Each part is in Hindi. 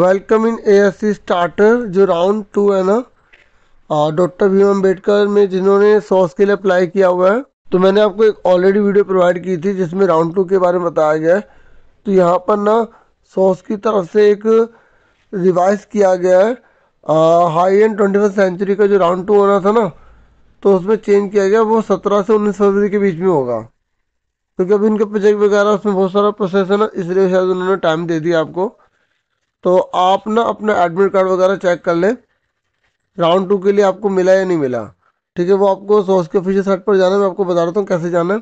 welcome in A S C starter जो राउंड टू है ना डॉक्टर भीम अम्बेडकर में जिन्होंने सॉस के लिए अप्लाई किया हुआ है तो मैंने आपको एक ऑलरेडी वीडियो प्रोवाइड की थी जिसमें राउंड टू के बारे में बताया गया है तो यहाँ पर ना सॉस की तरफ से एक रिवाइज किया गया है high and twenty first century का जो राउंड टू होना था ना तो उसमें चेंज किया गया वो सत्रह से उन्नीस फरवरी के बीच में होगा क्योंकि अभी इनके प्रोजेक्ट वगैरह उसमें बहुत सारा प्रोसेस है ना इसलिए शायद उन्होंने टाइम दे दिया आपको तो आप ना अपना एडमिट कार्ड वगैरह चेक कर लें राउंड टू के लिए आपको मिला या नहीं मिला ठीक है वो आपको सोच के ऑफिशियल साइट पर जाना है मैं आपको बता देता हूँ कैसे जाना है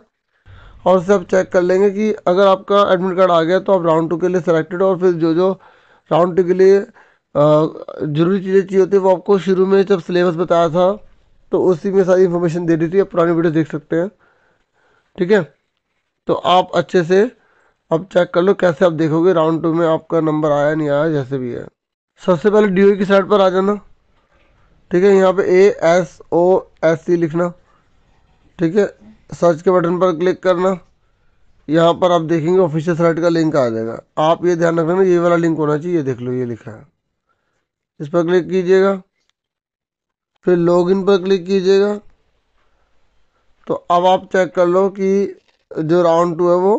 और उससे आप चेक कर लेंगे कि अगर आपका एडमिट कार्ड आ गया तो आप राउंड टू के लिए सिलेक्टेड और फिर जो जो राउंड टू के लिए ज़रूरी चीज़ें चाहिए होती है वो आपको शुरू में जब सिलेबस बताया था तो उसी में सारी इन्फॉर्मेशन दे दी थी आप पुरानी वीडियो देख सकते हैं ठीक है तो आप अच्छे से अब चेक कर लो कैसे आप देखोगे राउंड टू में आपका नंबर आया नहीं आया जैसे भी है सबसे पहले डी e की साइड पर आ जाना ठीक है यहाँ पे A S O S C लिखना ठीक है सर्च के बटन पर क्लिक करना यहाँ पर आप देखेंगे ऑफिशियल साइट का लिंक आ जाएगा आप ये ध्यान रखना ये वाला लिंक होना चाहिए देख लो ये लिखा है इस पर क्लिक कीजिएगा फिर लॉगिन पर क्लिक कीजिएगा तो अब आप चेक कर लो कि जो राउंड टू है वो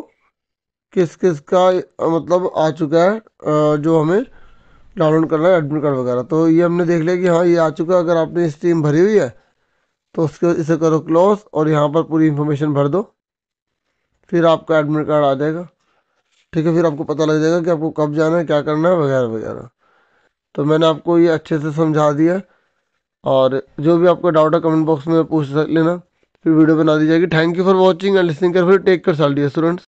किस किस का मतलब आ चुका है जो हमें डाउनलोड करना है एडमिट कार्ड वगैरह तो ये हमने देख लिया कि हाँ ये आ चुका है अगर आपने स्ट्रीम भरी हुई है तो उसके इसे करो क्लोज और यहाँ पर पूरी इन्फॉर्मेशन भर दो फिर आपका एडमिट कार्ड आ जाएगा ठीक है फिर आपको पता लग जाएगा कि आपको कब जाना है क्या करना है वगैरह वगैरह तो मैंने आपको ये अच्छे से समझा दिया और जो भी आपका डाउट है कमेंट बॉक्स में पूछ सक लेना फिर वीडियो बना दी जाएगी thank you for watching and listening कर फिर टेक कर साल डी स्टूडेंट्स